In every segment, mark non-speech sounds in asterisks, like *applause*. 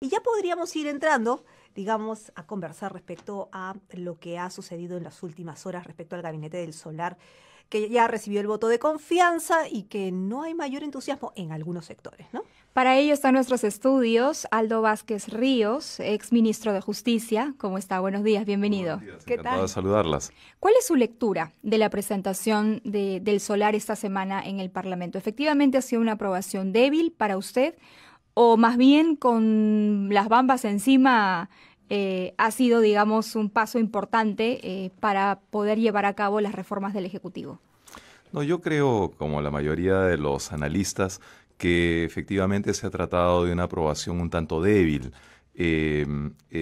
Y ya podríamos ir entrando, digamos, a conversar respecto a lo que ha sucedido en las últimas horas respecto al gabinete del solar, que ya recibió el voto de confianza y que no hay mayor entusiasmo en algunos sectores, ¿no? Para ello están nuestros estudios. Aldo Vázquez Ríos, ex ministro de Justicia. ¿Cómo está? Buenos días, bienvenido. Buenos días, ¿Qué de saludarlas. ¿Cuál es su lectura de la presentación del solar esta semana en el Parlamento? Efectivamente, ha sido una aprobación débil para usted o más bien con las bambas encima eh, ha sido, digamos, un paso importante eh, para poder llevar a cabo las reformas del Ejecutivo? No, yo creo, como la mayoría de los analistas, que efectivamente se ha tratado de una aprobación un tanto débil. Eh,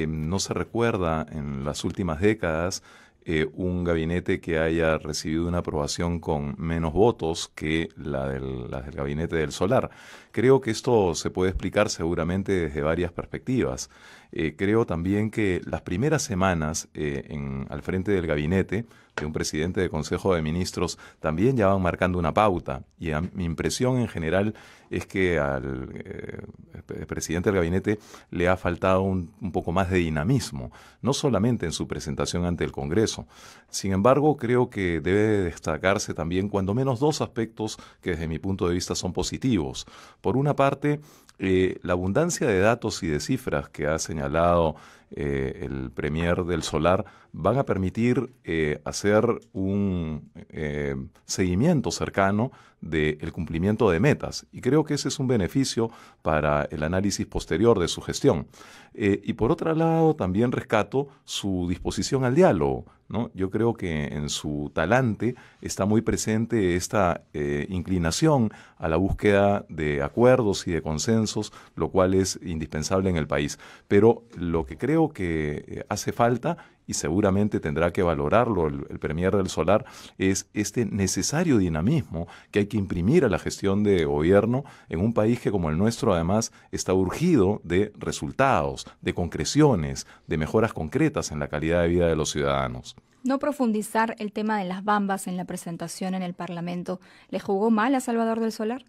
no se recuerda en las últimas décadas eh, un gabinete que haya recibido una aprobación con menos votos que la del, gabinete del solar. Creo que esto se puede explicar seguramente desde varias perspectivas. Eh, creo también que las primeras semanas eh, al frente del gabinete de un presidente de Consejo de Ministros también ya van marcando una pauta. Y mi impresión en general es que al presidente del gabinete le ha faltado un poco más de dinamismo, no solamente en su presentación ante el Congreso, sin embargo, creo que debe destacarse también cuando menos dos aspectos que desde mi punto de vista son positivos. Por una parte, eh, la abundancia de datos y de cifras que ha señalado eh, el Premier del Solar van a permitir eh, hacer un eh, seguimiento cercano del cumplimiento de metas. Y creo que ese es un beneficio para el análisis posterior de su gestión. Eh, y por otro lado, también rescato su disposición al diálogo. Yo creo que en su talante está muy presente esta inclinación a la búsqueda de acuerdos y de consensos, lo cual es indispensable en el país. Pero lo que creo que hace falta y seguramente tendrá que valorarlo el, Premier del Solar, es este necesario dinamismo que hay que imprimir a la gestión de gobierno en un país que como el nuestro además está urgido de resultados, de concreciones, de mejoras concretas en la calidad de vida de los ciudadanos. No profundizar el tema de las bambas en la presentación en el Parlamento, ¿le jugó mal a Salvador del Solar?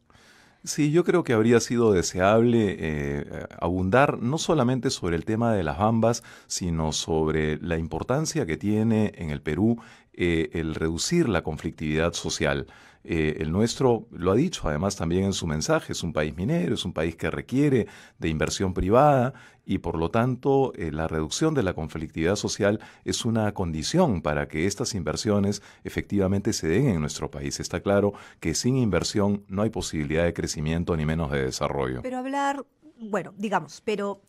Sí, yo creo que habría sido deseable eh, abundar no solamente sobre el tema de las bambas, sino sobre la importancia que tiene en el Perú eh, el reducir la conflictividad social. Eh, el nuestro lo ha dicho además también en su mensaje, es un país minero, es un país que requiere de inversión privada y por lo tanto eh, la reducción de la conflictividad social es una condición para que estas inversiones efectivamente se den en nuestro país. Está claro que sin inversión no hay posibilidad de crecimiento ni menos de desarrollo. Pero hablar, bueno, digamos, pero...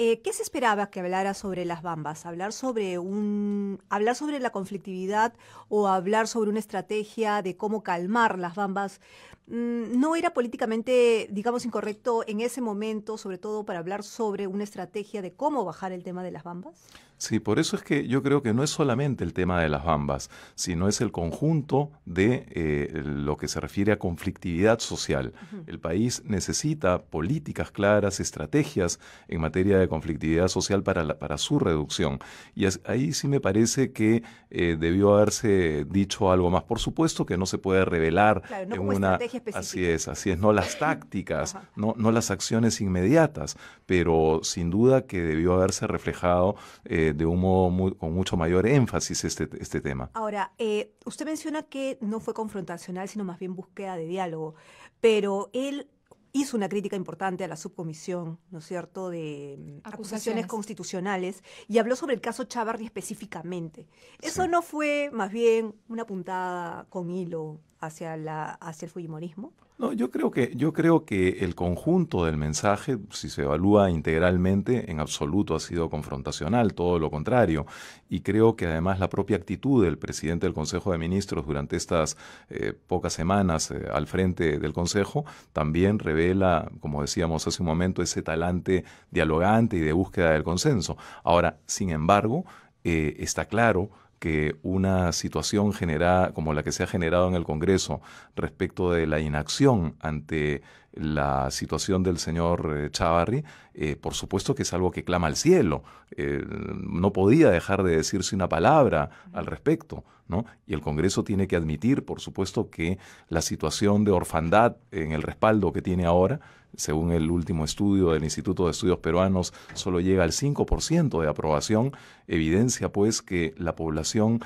Eh, ¿Qué se esperaba que hablara sobre las bambas? ¿Hablar sobre, un, ¿Hablar sobre la conflictividad o hablar sobre una estrategia de cómo calmar las bambas? Mm, ¿No era políticamente, digamos, incorrecto en ese momento, sobre todo para hablar sobre una estrategia de cómo bajar el tema de las bambas? Sí, por eso es que yo creo que no es solamente el tema de las bambas, sino es el conjunto de eh, lo que se refiere a conflictividad social. El país necesita políticas claras, estrategias en materia de conflictividad social para, para su reducción. Y ahí sí me parece que eh, debió haberse dicho algo más. Por supuesto que no se puede revelar en una específica. así es, así es, no las *clears throat* tácticas, no, no las acciones inmediatas, pero sin duda que debió haberse reflejado eh, de, un modo con mucho mayor énfasis este, este tema. Ahora, eh, usted menciona que no fue confrontacional, sino más bien búsqueda de diálogo, pero él hizo una crítica importante a la subcomisión, ¿no es cierto?, de mm, acusaciones, constitucionales y habló sobre el caso Chavarri específicamente. ¿Eso no fue más bien una puntada con hilo hacia, la, hacia el fujimorismo? No, yo creo que, yo creo que el conjunto del mensaje, si se evalúa integralmente, en absoluto ha sido confrontacional, todo lo contrario. Y creo que además la propia actitud del presidente del Consejo de Ministros durante estas eh, pocas semanas eh, al frente del Consejo también revela, como decíamos hace un momento, ese talante dialogante y de búsqueda del consenso. Ahora, sin embargo, eh, está claro que una situación generada, como la que se ha generado en el Congreso respecto de la inacción ante la situación del señor eh, Chavarri, eh, por supuesto que es algo que clama al cielo. Eh, no podía dejar de decirse una palabra al respecto. ¿no? Y el Congreso tiene que admitir, por supuesto, que la situación de orfandad en el respaldo que tiene ahora, según el último estudio del Instituto de Estudios Peruanos, solo llega al 5% de aprobación, evidencia pues que la población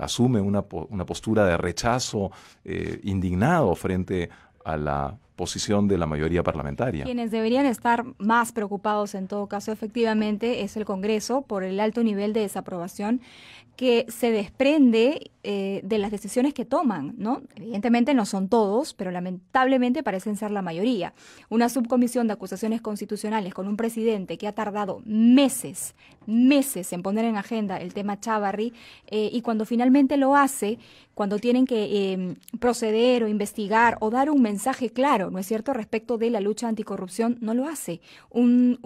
asume una, postura de rechazo indignado frente a a la posición de la mayoría parlamentaria. Quienes deberían estar más preocupados en todo caso efectivamente es el Congreso por el alto nivel de desaprobación que se desprende eh, de las decisiones que toman, ¿no? Evidentemente no son todos, pero lamentablemente parecen ser la mayoría. Una subcomisión de acusaciones constitucionales con un presidente que ha tardado meses, meses en poner en agenda el tema Chavarri eh, y cuando finalmente lo hace, cuando tienen que em, proceder o investigar o dar un mensaje claro, ¿no es cierto?, respecto de la lucha anticorrupción, no lo hace. Un,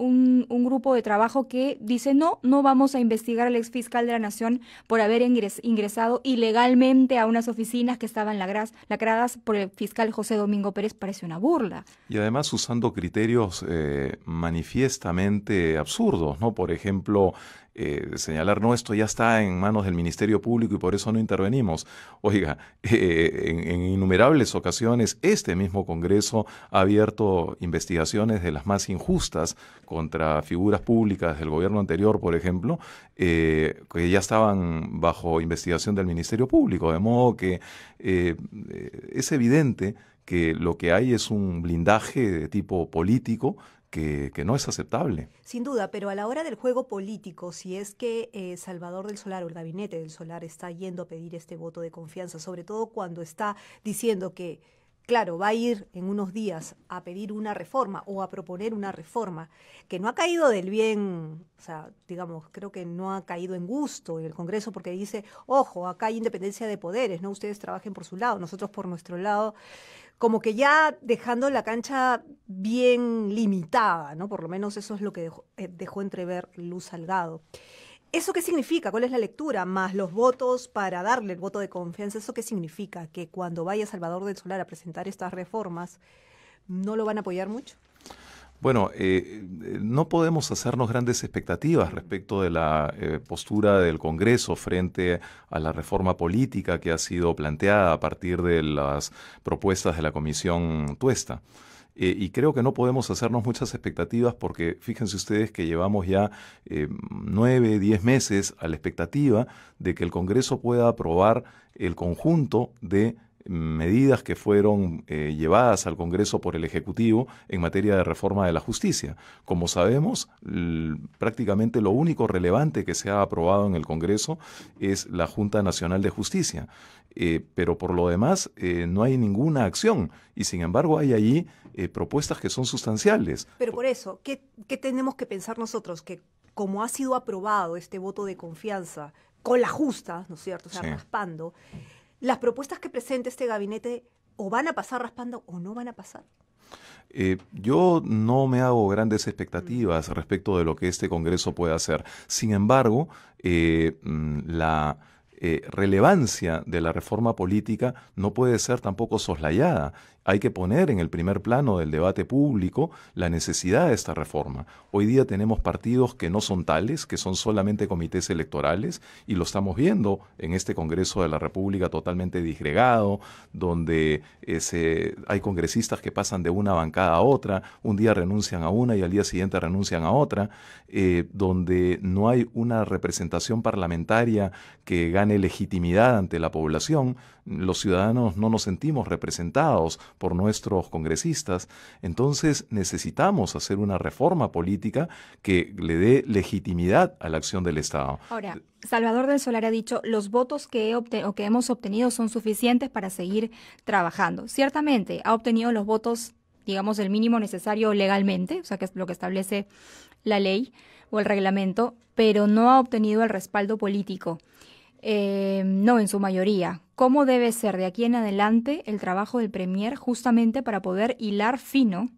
grupo de trabajo que dice, no, no vamos a investigar al exfiscal de la Nación por haber ingresado ingresado le legalmente a unas oficinas que estaban lacradas por el fiscal José Domingo Pérez parece una burla. Y además usando criterios eh, manifiestamente absurdos, ¿no? Por ejemplo, eh, señalar, no, esto ya está en manos del Ministerio Público y por eso no intervenimos. Oiga, *laughs* eh, en, innumerables ocasiones este mismo Congreso ha abierto investigaciones de las más injustas contra figuras públicas del gobierno anterior, por ejemplo, eh, que ya estaban bajo investigación del Ministerio Público, de modo que es evidente que lo que hay es un blindaje de tipo político que, no es aceptable. Sin duda, pero a la hora del juego político, si es que eh, Salvador del Solar o el gabinete del Solar está yendo a pedir este voto de confianza, sobre todo cuando está diciendo que, claro, va a ir en unos días a pedir una reforma o a proponer una reforma que no ha caído del bien, o sea, digamos, creo que no ha caído en gusto en el Congreso porque dice, ojo, acá hay independencia de poderes, ¿no? Ustedes trabajen por su lado, nosotros por nuestro lado como que ya dejando la cancha bien limitada, ¿no? Por lo menos eso es lo que eh, dejó, entrever Luz Salgado. ¿Eso qué significa? ¿Cuál es la lectura? Más los votos para darle el voto de confianza. ¿Eso qué significa? Que cuando vaya Salvador del Solar a presentar estas reformas, ¿no lo van a apoyar mucho? Bueno, eh, eh, no podemos hacernos grandes expectativas respecto de la eh, postura del Congreso frente a la reforma política que ha sido planteada a partir de las propuestas de la Comisión Tuesta. y creo que no podemos hacernos muchas expectativas porque fíjense ustedes que llevamos ya nueve, diez meses a la expectativa de que el Congreso pueda aprobar el conjunto de medidas que fueron eh, llevadas al Congreso por el Ejecutivo en materia de reforma de la justicia. Como sabemos, prácticamente lo único relevante que se ha aprobado en el Congreso es la Junta Nacional de Justicia. Eh, pero por lo demás, eh, no hay ninguna acción y sin embargo hay allí propuestas que son sustanciales. Pero por eso, ¿qué, tenemos que pensar nosotros? Que como ha sido aprobado este voto de confianza con la justa, ¿no es cierto? O sea, raspando las propuestas que presente este gabinete o van a pasar raspando o no van a pasar? Eh, yo no me hago grandes expectativas mm. respecto de lo que este Congreso puede hacer. Sin embargo, eh, mm, la eh, relevancia de la reforma política no puede ser tampoco soslayada. Hay que poner en el primer plano del debate público la necesidad de esta reforma. Hoy día tenemos partidos que no son tales, que son solamente comités electorales, y lo estamos viendo en este Congreso de la República totalmente disgregado, donde eh, hay congresistas que pasan de una bancada a otra, un día renuncian a una y al día siguiente renuncian a otra, eh, donde no hay una representación parlamentaria que gane legitimidad ante la población, los ciudadanos no nos sentimos representados por nuestros congresistas, entonces necesitamos hacer una reforma política que le dé legitimidad a la acción del Estado. Ahora, Salvador del Solar ha dicho, los votos que, he o que hemos obtenido son suficientes para seguir trabajando. Ciertamente, ha obtenido los votos digamos, el mínimo necesario legalmente, o sea, que es lo que establece la ley o el reglamento, pero no ha obtenido el respaldo político. Eh, no en su mayoría, cómo debe ser de aquí en adelante el trabajo del Premier justamente para poder hilar fino,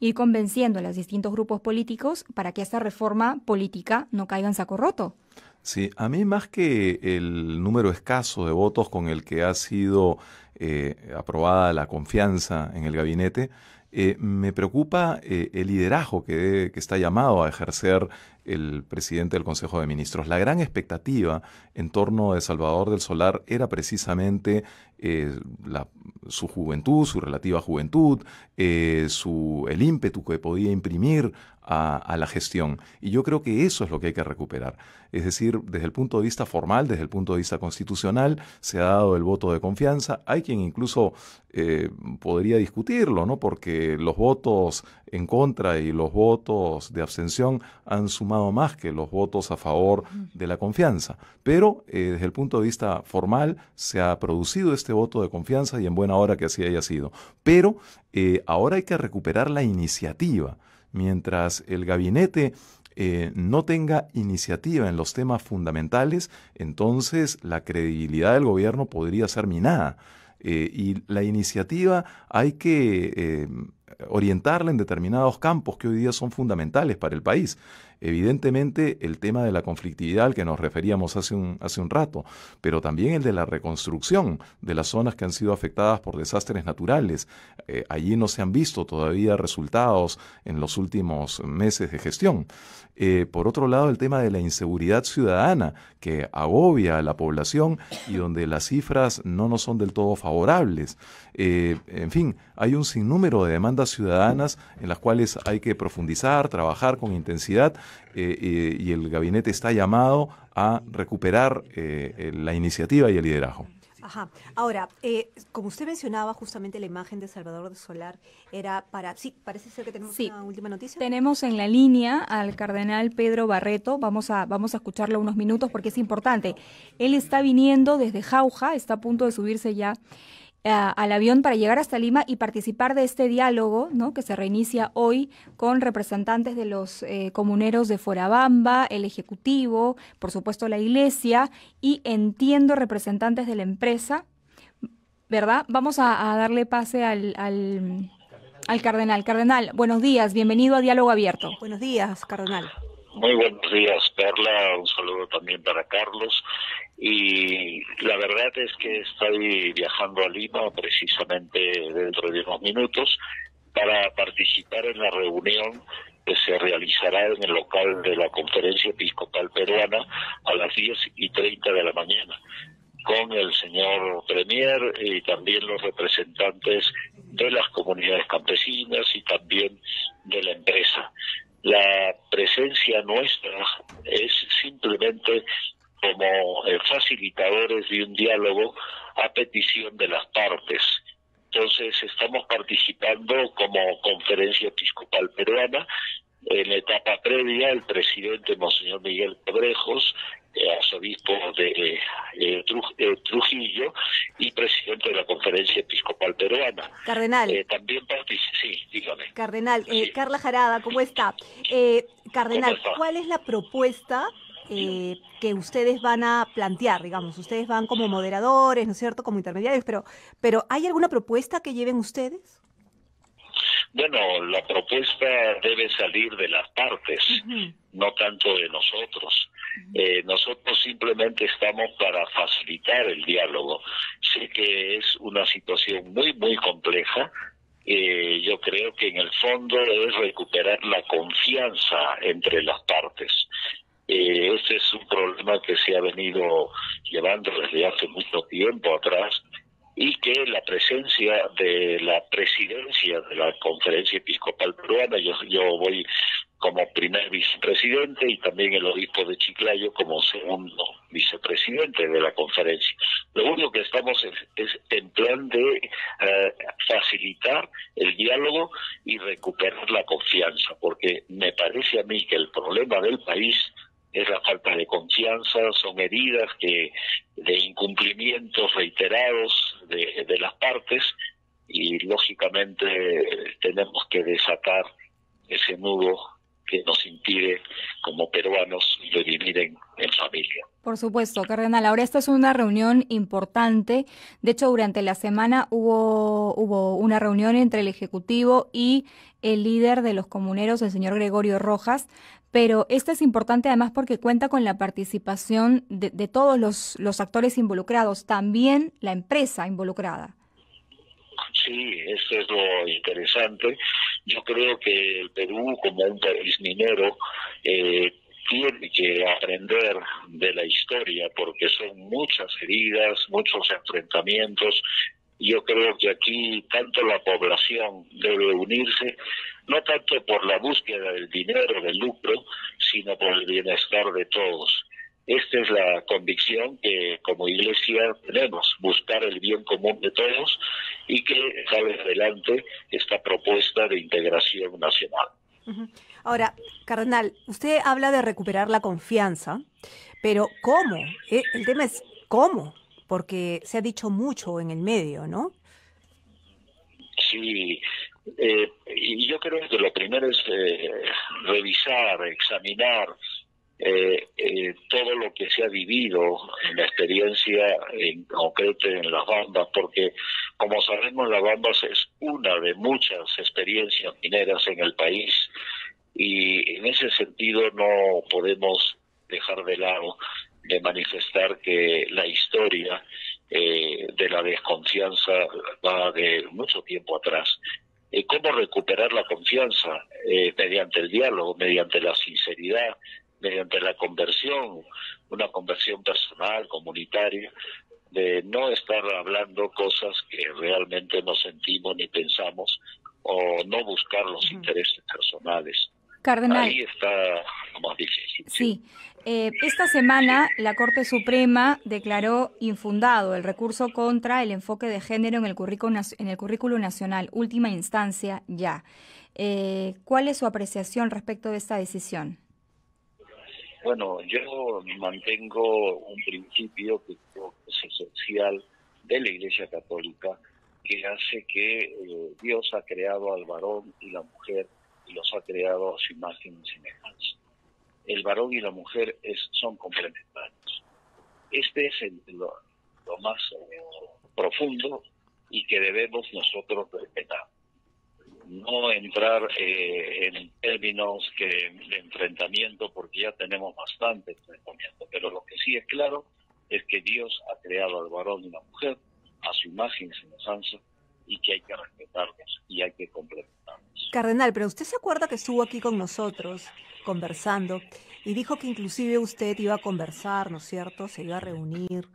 ir convenciendo a los distintos grupos políticos para que esta reforma política no caiga en saco roto. Sí, a mí más que el número escaso de votos con el que ha sido eh, aprobada la confianza en el gabinete, eh, me preocupa el liderazgo que, que, está llamado a ejercer el presidente del Consejo de Ministros. La gran expectativa en torno de Salvador del Solar era precisamente eh, su juventud, su relativa juventud, eh, su, el ímpetu que podía imprimir a, la gestión. Y yo creo que eso es lo que hay que recuperar. Es decir, desde el punto de vista formal, desde el punto de vista constitucional, se ha dado el voto de confianza. Hay quien incluso eh, podría discutirlo, ¿no? Porque los votos en contra y los votos de abstención han sumado más que los votos a favor de la confianza. Pero eh, desde el punto de vista formal se ha producido este voto de confianza y en buena hora que así haya sido. Pero eh, ahora hay que recuperar la iniciativa. Mientras el gabinete eh, no tenga iniciativa en los temas fundamentales, entonces la credibilidad del gobierno podría ser minada. y la iniciativa hay que orientarla en determinados campos que hoy día son fundamentales para el país. Evidentemente el tema de la conflictividad al que nos referíamos hace un, hace un rato, pero también el de la reconstrucción de las zonas que han sido afectadas por desastres naturales. Eh, allí no se han visto todavía resultados en los últimos meses de gestión. Eh, por otro lado, el tema de la inseguridad ciudadana que agobia a la población y donde las cifras no nos son del todo favorables. Eh, en fin, hay un sinnúmero de demandas ciudadanas en las cuales hay que profundizar, trabajar con intensidad eh, y el gabinete está llamado a recuperar eh, eh, la iniciativa y el liderazgo. Ajá. Ahora, como usted mencionaba, justamente la imagen de Salvador de Solar era para... Sí, parece ser que tenemos una última noticia. Tenemos en la línea al cardenal Pedro Barreto. Vamos a, vamos a escucharlo unos minutos porque es importante. Él está viniendo desde Jauja, está a punto de subirse ya al avión para llegar hasta Lima y participar de este diálogo ¿no? que se reinicia hoy con representantes de los eh, comuneros de Forabamba, el Ejecutivo, por supuesto la Iglesia y entiendo representantes de la empresa. ¿Verdad? Vamos a, darle pase al, al, al cardenal. Cardenal, buenos días, bienvenido a Diálogo Abierto. Buenos días, cardenal. Muy buenos días, Perla. Un saludo también para Carlos y la verdad es que estoy viajando a Lima precisamente dentro de unos minutos para participar en la reunión que se realizará en el local de la Conferencia Episcopal Peruana a las 10 y 30 de la mañana con el señor Premier y también los representantes de las comunidades campesinas y también de la empresa. La presencia nuestra es simplemente como eh, facilitadores de un diálogo a petición de las partes. Entonces estamos participando como conferencia episcopal peruana. En la etapa previa, el presidente Monseñor Miguel Cabrejos, eh, arzobispo de eh, Trujillo y presidente de la Conferencia Episcopal Peruana. Cardenal. también participa, sí, dígame. Cardenal, Carla Jarada, ¿cómo está? cardenal, ¿cuál es la propuesta eh, que ustedes van a plantear, digamos, ustedes van como moderadores, ¿no es cierto?, como intermediarios, pero, pero ¿hay alguna propuesta que lleven ustedes? Bueno, la propuesta debe salir de las partes, no tanto de nosotros. Eh, nosotros simplemente estamos para facilitar el diálogo. Sé que es una situación muy, muy compleja, eh, yo creo que en el fondo es recuperar la confianza entre las partes. Eh, ese es un problema que se ha venido llevando desde hace mucho tiempo atrás y que la presencia de la presidencia de la Conferencia Episcopal Peruana, yo, yo voy como primer vicepresidente y también el obispo de Chiclayo como segundo vicepresidente de la conferencia. Lo único que estamos es, en plan de eh, facilitar el diálogo y recuperar la confianza, porque me parece a mí que el problema del país es la falta de confianza, son heridas de incumplimientos reiterados de, las partes y lógicamente tenemos que desatar ese nudo que nos impide como peruanos vivir en, familia. Por supuesto, Cardenal. Ahora esta es una reunión importante. De hecho, durante la semana hubo, hubo una reunión entre el Ejecutivo y el líder de los comuneros, el señor Gregorio Rojas, pero esto es importante además porque cuenta con la participación de, todos los, los, actores involucrados, también la empresa involucrada. Sí, eso es lo interesante. Yo creo que el Perú, como un país minero, eh, tiene que aprender de la historia porque son muchas heridas, muchos enfrentamientos. Yo creo que aquí tanto la población debe unirse no tanto por la búsqueda del dinero, del lucro, sino por el bienestar de todos. Esta es la convicción que como iglesia tenemos, buscar el bien común de todos y que sale adelante esta propuesta de integración nacional. Ahora, cardenal, usted habla de recuperar la confianza, pero ¿cómo? Eh, el tema es cómo, porque se ha dicho mucho en el medio, ¿no? Sí, eh, y yo creo que lo primero es eh, revisar, examinar eh, eh, todo lo que se ha vivido en la experiencia, en concreto en las bambas, porque como sabemos las bambas es una de muchas experiencias mineras en el país y en ese sentido no podemos dejar de lado de manifestar que la historia de la desconfianza va de mucho tiempo atrás eh, cómo recuperar la confianza eh, mediante el diálogo, mediante la sinceridad, mediante la conversión, una conversión personal, comunitaria, de no estar hablando cosas que realmente no sentimos ni pensamos o no buscar los intereses personales. Cardenal. Ahí está Sí. Eh, esta semana la Corte Suprema declaró infundado el recurso contra el enfoque de género en el, en el currículo nacional, última instancia ya. Eh, ¿Cuál es su apreciación respecto de esta decisión? Bueno, yo mantengo un principio que es esencial de la Iglesia Católica, que hace que eh, Dios ha creado al varón y la mujer los ha creado a su imagen y semejanza. El varón y la mujer son complementarios. Este es el, lo, más eh, profundo y que debemos nosotros respetar. No entrar eh, en términos de enfrentamiento, porque ya tenemos bastante enfrentamiento, pero lo que sí es claro es que Dios ha creado al varón y la mujer a su imagen y semejanza y que hay que respetarlos y hay que complementarlos. Cardenal, pero usted se acuerda que estuvo aquí con nosotros conversando y dijo que inclusive usted iba a conversar, ¿no es cierto? Se iba a reunir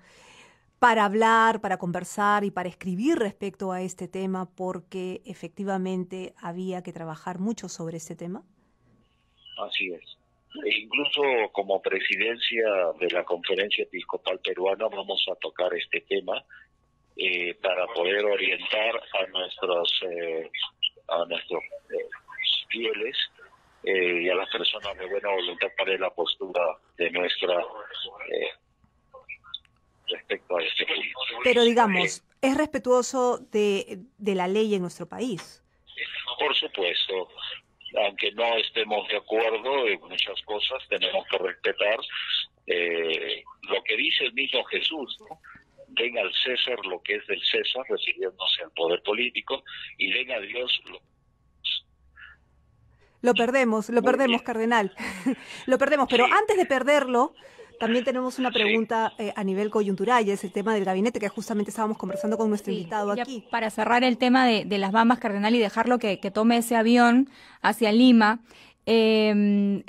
para hablar, para conversar y para escribir respecto a este tema, porque efectivamente había que trabajar mucho sobre este tema. Así es. E incluso como presidencia de la Conferencia Episcopal Peruana vamos a tocar este tema para poder orientar a nuestros eh, a nuestros eh, fieles eh, y a las personas de buena voluntad para la postura de nuestra respecto a este punto. Pero digamos, es respetuoso de, de la ley en nuestro país. Por supuesto, aunque no estemos de acuerdo en muchas cosas, tenemos que respetar eh, lo que dice el mismo Jesús, ¿no? den al César lo que es del César, recibiéndose al poder político, y den a Dios lo perdemos, lo perdemos, cardenal. *laughs* lo perdemos, pero antes de perderlo, también tenemos una pregunta eh, a nivel coyuntural, y es el tema del gabinete que justamente estábamos conversando con nuestro invitado aquí. para cerrar el tema de, las bambas, cardenal, y dejarlo que, tome ese avión hacia Lima, eh,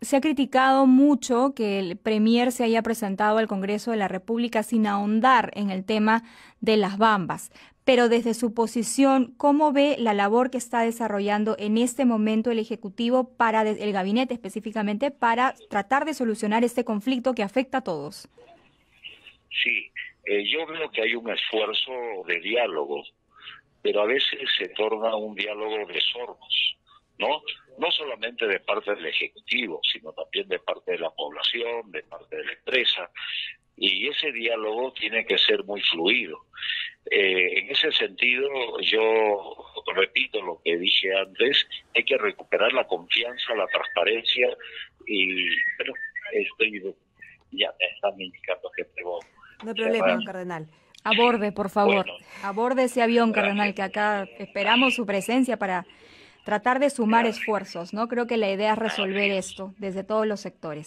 se ha criticado mucho que el Premier se haya presentado al Congreso de la República sin ahondar en el tema de las bambas. Pero desde su posición, ¿cómo ve la labor que está desarrollando en este momento el Ejecutivo para el gabinete específicamente para tratar de solucionar este conflicto que afecta a todos? Sí, eh, yo veo que hay un esfuerzo de diálogo, pero a veces se torna un diálogo de sordos, ¿no? no solamente de parte del Ejecutivo, sino también de parte de la población, de parte de la empresa, y ese diálogo tiene que ser muy fluido. Eh, en ese sentido, yo repito lo que dije antes, hay que recuperar la confianza, la transparencia, y bueno, estoy, ya me están indicando que No hay problema, cardenal. Aborde, por favor. aborde ese avión, cardenal, que acá esperamos su presencia para tratar de sumar esfuerzos, ¿no? Creo que la idea es resolver esto desde todos los sectores.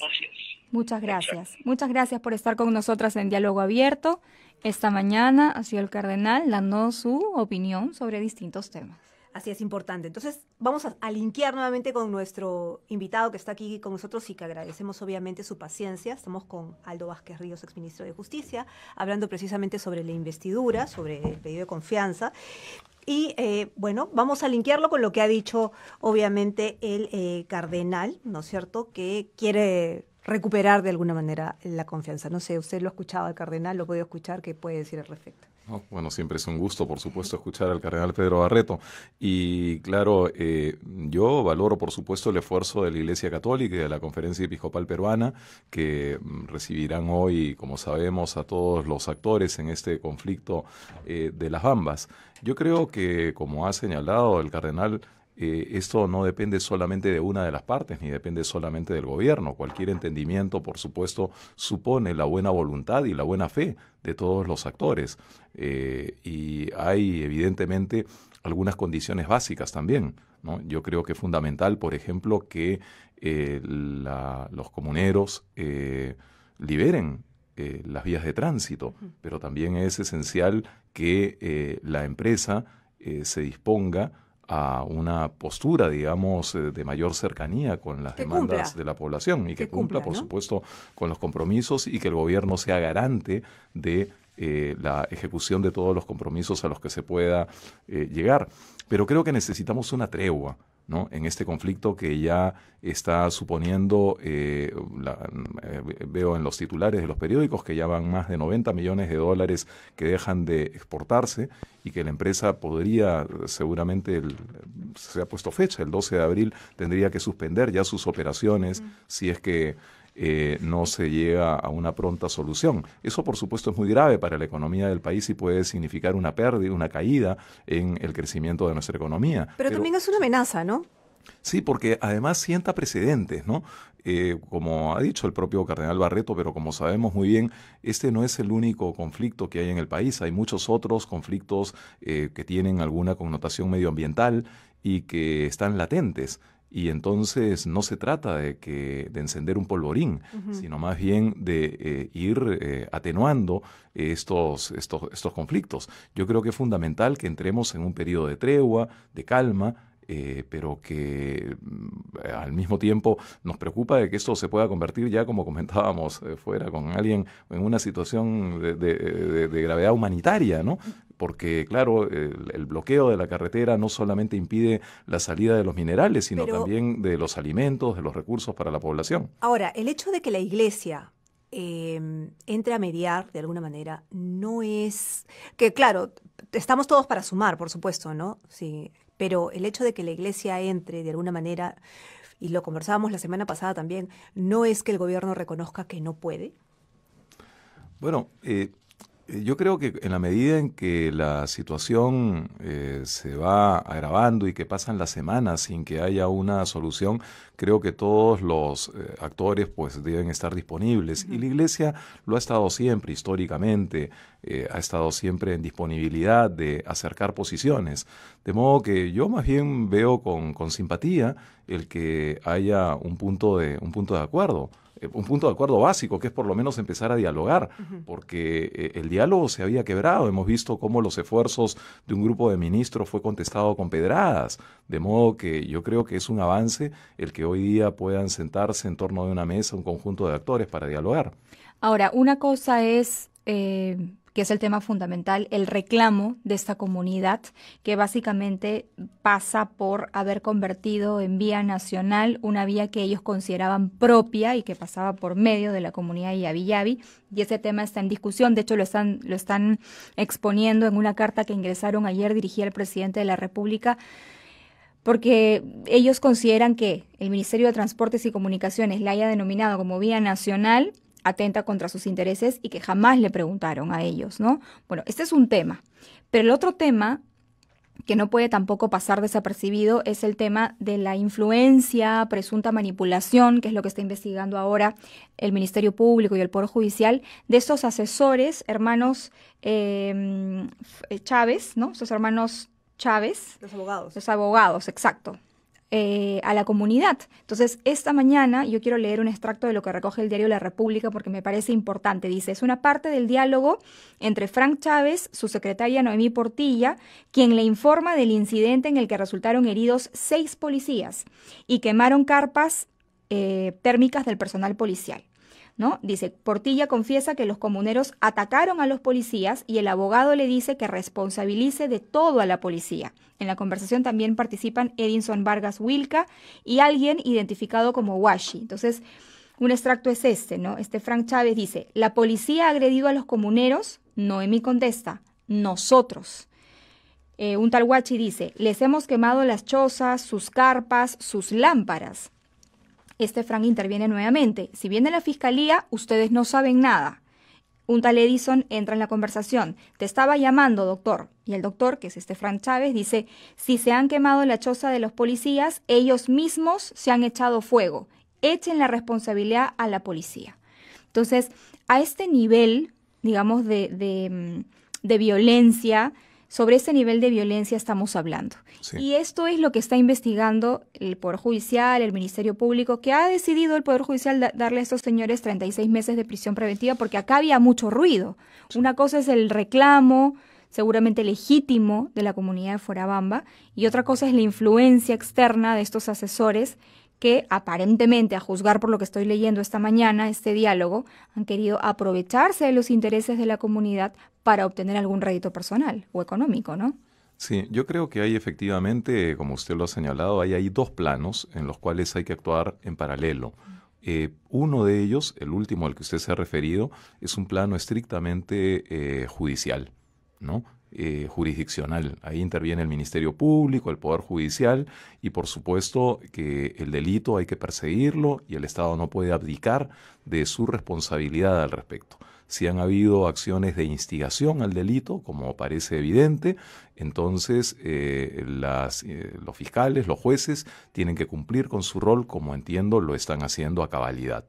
Muchas gracias. Muchas gracias por estar con nosotras en Diálogo Abierto. Esta mañana ha sido el cardenal dando su opinión sobre distintos temas. Así es importante. Entonces, vamos a, a linkear nuevamente con nuestro invitado que está aquí con nosotros y que agradecemos obviamente su paciencia. Estamos con Aldo Vázquez Ríos, exministro de Justicia, hablando precisamente sobre la investidura, sobre el pedido de confianza. Y eh, bueno, vamos a linkearlo con lo que ha dicho obviamente el eh, cardenal, ¿no es cierto?, que quiere recuperar de alguna manera la confianza. No sé, usted lo ha escuchado al cardenal, lo puede escuchar, ¿qué puede decir al respecto? bueno, siempre es un gusto, por supuesto, escuchar al cardenal Pedro Barreto. Y claro, eh, yo valoro, por supuesto, el esfuerzo de la Iglesia Católica y de la Conferencia Episcopal Peruana, que mm, recibirán hoy, como sabemos, a todos los actores en este conflicto eh, de las bambas. Yo creo que, como ha señalado el cardenal, eh, esto no depende solamente de una de las partes, ni depende solamente del gobierno. Cualquier entendimiento, por supuesto, supone la buena voluntad y la buena fe de todos los actores. Eh, y hay, evidentemente, algunas condiciones básicas también. Yo creo que es fundamental, por ejemplo, que eh, los comuneros liberen las vías de tránsito, pero también es esencial que la empresa se disponga a una postura, digamos, eh, de mayor cercanía con las demandas de la población y que, cumpla, por supuesto, con los compromisos y que el gobierno sea garante de eh, la ejecución de todos los compromisos a los que se pueda eh, llegar. Pero creo que necesitamos una tregua. ¿no? en este conflicto que ya está suponiendo, eh, veo en los titulares de los periódicos que ya van más de 90 millones de dólares que dejan de exportarse y que la empresa podría, seguramente, se ha puesto fecha, el 12 de abril tendría que suspender ya sus operaciones si es que eh, no se llega a una pronta solución. Eso, por supuesto, es muy grave para la economía del país y puede significar una pérdida, una caída en el crecimiento de nuestra economía. Pero, también es una amenaza, ¿no? Sí, porque además sienta precedentes, ¿no? Eh, como ha dicho el propio cardenal Barreto, pero como sabemos muy bien, este no es el único conflicto que hay en el país. Hay muchos otros conflictos eh, que tienen alguna connotación medioambiental y que están latentes. Y entonces no se trata de, que, de encender un polvorín, sino más bien de eh, ir eh, atenuando estos, estos, estos conflictos. Yo creo que es fundamental que entremos en un periodo de tregua, de calma, eh, pero que mm, eh, al mismo tiempo nos preocupa de que esto se pueda convertir ya, como comentábamos eh, fuera con alguien, en una situación de, gravedad humanitaria, ¿no? porque claro, el, bloqueo de la carretera no solamente impide la salida de los minerales, sino también de los alimentos, de los recursos para la población. Ahora, el hecho de que la iglesia em, entre a mediar de alguna manera no es que claro estamos todos para sumar por supuesto no si pero el hecho de que la iglesia entre de alguna manera, y lo conversábamos la semana pasada también, no es que el gobierno reconozca que no puede. Bueno, eh, eh, yo creo que en la medida en que la situación eh, se va agravando y que pasan las semanas sin que haya una solución, creo que todos los eh, actores pues deben estar disponibles. Y la Iglesia lo ha estado siempre, históricamente, ha estado siempre en disponibilidad de acercar posiciones. De modo que yo más bien veo con, con simpatía el que haya un punto de, un punto de acuerdo. Eh, un punto de acuerdo básico, que es por lo menos empezar a dialogar, porque eh, el diálogo se había quebrado. Hemos visto cómo los esfuerzos de un grupo de ministros fue contestado con pedradas, de modo que yo creo que es un avance el que hoy día puedan sentarse en torno de una mesa un conjunto de actores para dialogar. Ahora, una cosa es... Eh, que es el tema fundamental, el reclamo de esta comunidad, que básicamente pasa por haber convertido en vía nacional una vía que ellos consideraban propia y que pasaba por medio de la comunidad de Yavi. Y ese tema está en discusión, de hecho lo están, lo están exponiendo en una carta que ingresaron ayer dirigida al presidente de la República porque ellos consideran que el Ministerio de Transportes y Comunicaciones la haya denominado como vía nacional atenta contra sus intereses y que jamás le preguntaron a ellos, ¿no? Bueno, este es un tema. Pero el otro tema que no puede tampoco pasar desapercibido es el tema de la influencia, presunta manipulación, que es lo que está investigando ahora el Ministerio Público y el Poder Judicial, de esos asesores, hermanos em, eh, Chávez, ¿no? Sus hermanos Chávez. Los abogados. Los abogados, exacto. Eh, a la comunidad. Entonces, esta mañana yo quiero leer un extracto de lo que recoge el diario La República porque me parece importante. Dice, es una parte del diálogo entre Frank Chávez, su secretaria Noemí Portilla, quien le informa del incidente en el que resultaron heridos seis policías y quemaron carpas eh, térmicas del personal policial. Dice, Portilla confiesa que los comuneros atacaron a los policías y el abogado le dice que responsabilice de todo a la policía. En la conversación también participan Edinson Vargas Wilca y alguien identificado como Washi. Entonces, un extracto es este, ¿no? Este Frank Chávez dice, la policía ha agredido a los comuneros, Noemi contesta, nosotros. Eh, un tal Huachi dice, les hemos quemado las chozas, sus carpas, sus lámparas este Frank interviene nuevamente. Si viene la fiscalía, ustedes no saben nada. Un tal Edison entra en la conversación. Te estaba llamando, doctor. Y el doctor, que es este Frank Chávez, dice, si se han quemado la choza de los policías, ellos mismos se han echado fuego. Echen la responsabilidad a la policía. Entonces, a este nivel, digamos, de, de, mm, de violencia, sobre este nivel de violencia estamos hablando. Y esto es lo que está investigando el Poder Judicial, el Ministerio Público, que ha decidido el Poder Judicial darle a estos señores 36 meses de prisión preventiva porque acá había mucho ruido. Una cosa es el reclamo seguramente legítimo de la comunidad de Forabamba y otra cosa es la influencia externa de estos asesores que aparentemente, a juzgar por lo que estoy leyendo esta mañana, este diálogo, han querido aprovecharse de los intereses de la comunidad para obtener algún rédito personal o económico, ¿no? Sí, yo creo que hay efectivamente, como usted lo ha señalado, hay, dos planos en los cuales hay que actuar en paralelo. Eh, uno de ellos, el último al que usted se ha referido, es un plano estrictamente eh, judicial, ¿no? Eh, jurisdiccional. Ahí interviene el Ministerio Público, el Poder Judicial y por supuesto que el delito hay que perseguirlo y el Estado no puede abdicar de su responsabilidad al respecto si han habido acciones de instigación al delito, como parece evidente, entonces eh, las, eh, los fiscales, los jueces, tienen que cumplir con su rol, como entiendo, lo están haciendo a cabalidad.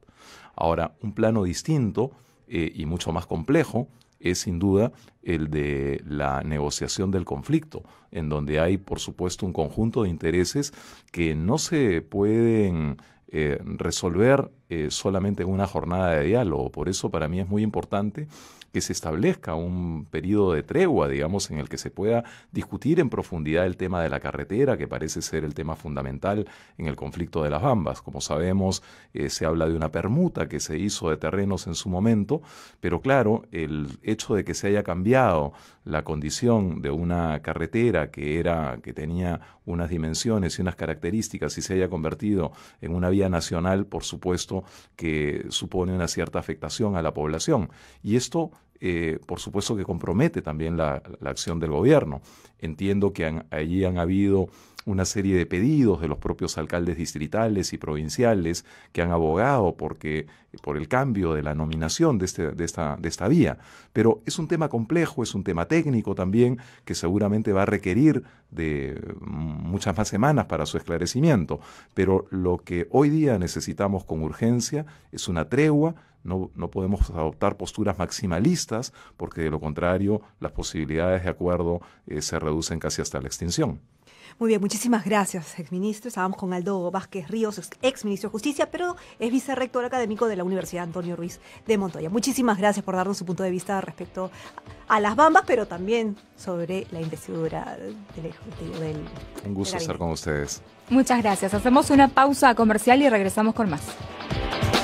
Ahora, un plano distinto eh, y mucho más complejo es sin duda el de la negociación del conflicto, en donde hay, por supuesto, un conjunto de intereses que no se pueden eh, resolver eh, solamente en una jornada de diálogo. Por eso para mí es muy importante que se establezca un periodo de tregua, digamos, en el que se pueda discutir en profundidad el tema de la carretera, que parece ser el tema fundamental en el conflicto de las bambas. Como sabemos, eh, se habla de una permuta que se hizo de terrenos en su momento, pero claro, el hecho de que se haya cambiado la condición de una carretera que era que tenía unas dimensiones y unas características y se haya convertido en una vía nacional, por supuesto que supone una cierta afectación a la población. Y esto eh, por supuesto que compromete también la, acción del gobierno. Entiendo que allí han habido una serie de pedidos de los propios alcaldes distritales y provinciales que han abogado por el cambio de la nominación este, de, esta, de esta vía. Pero es un tema complejo, es un tema técnico también que seguramente va a requerir de muchas más semanas para su esclarecimiento. Pero lo que hoy día necesitamos con urgencia es una tregua no, podemos adoptar posturas maximalistas porque de lo contrario las posibilidades de acuerdo eh, se reducen casi hasta la extinción. Muy bien, muchísimas gracias, exministro. Estábamos con Aldo Vázquez Ríos, exministro de Justicia, pero es vicerrector académico de la Universidad Antonio Ruiz de Montoya. Muchísimas gracias por darnos su punto de vista respecto a las bambas, pero también sobre la investidura del Ejecutivo Un gusto estar con ustedes. Muchas gracias. Hacemos una pausa comercial y regresamos con más.